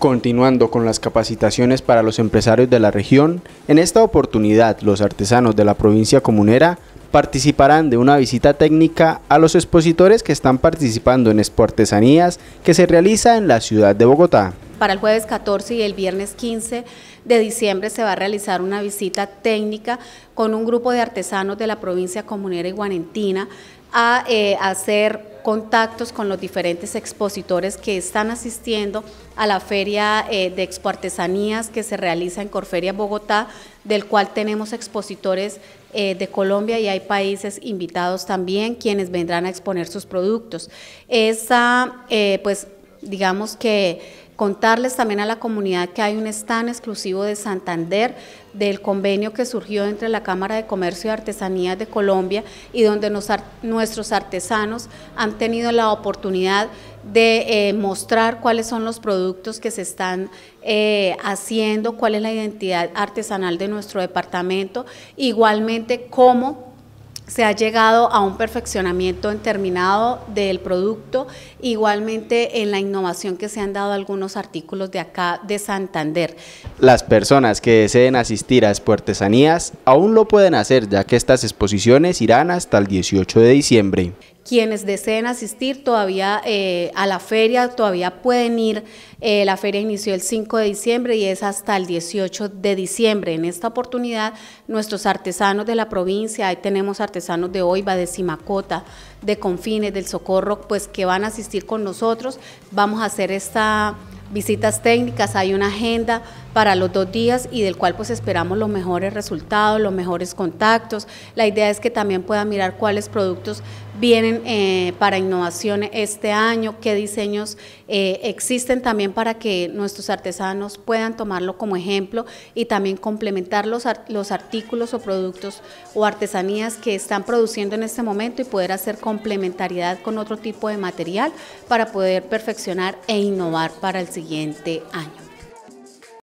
Continuando con las capacitaciones para los empresarios de la región, en esta oportunidad los artesanos de la provincia comunera participarán de una visita técnica a los expositores que están participando en Expo Artesanías que se realiza en la ciudad de Bogotá. Para el jueves 14 y el viernes 15 de diciembre se va a realizar una visita técnica con un grupo de artesanos de la provincia comunera y guanentina a eh, hacer contactos con los diferentes expositores que están asistiendo a la feria eh, de de artesanías que se realiza en Corferia Bogotá, del cual tenemos expositores eh, de Colombia y hay países invitados también quienes vendrán a exponer sus productos. Esa, pues, digamos que Contarles también a la comunidad que hay un stand exclusivo de Santander del convenio que surgió entre la Cámara de Comercio y Artesanías de Colombia y donde nuestros artesanos han tenido la oportunidad de eh, mostrar cuáles son los productos que se están eh, haciendo, cuál es la identidad artesanal de nuestro departamento, igualmente cómo se ha llegado a un perfeccionamiento terminado del producto, igualmente en la innovación que se han dado algunos artículos de acá de Santander. Las personas que deseen asistir a Artesanías aún lo pueden hacer ya que estas exposiciones irán hasta el 18 de diciembre. Quienes deseen asistir todavía eh, a la feria, todavía pueden ir. Eh, la feria inició el 5 de diciembre y es hasta el 18 de diciembre. En esta oportunidad, nuestros artesanos de la provincia, ahí tenemos artesanos de Oiva, de Simacota, de Confines, del Socorro, pues que van a asistir con nosotros. Vamos a hacer estas visitas técnicas, hay una agenda para los dos días y del cual pues esperamos los mejores resultados, los mejores contactos. La idea es que también puedan mirar cuáles productos vienen eh, para innovación este año, qué diseños eh, existen también para que nuestros artesanos puedan tomarlo como ejemplo y también complementar los artículos o productos o artesanías que están produciendo en este momento y poder hacer complementariedad con otro tipo de material para poder perfeccionar e innovar para el siguiente año.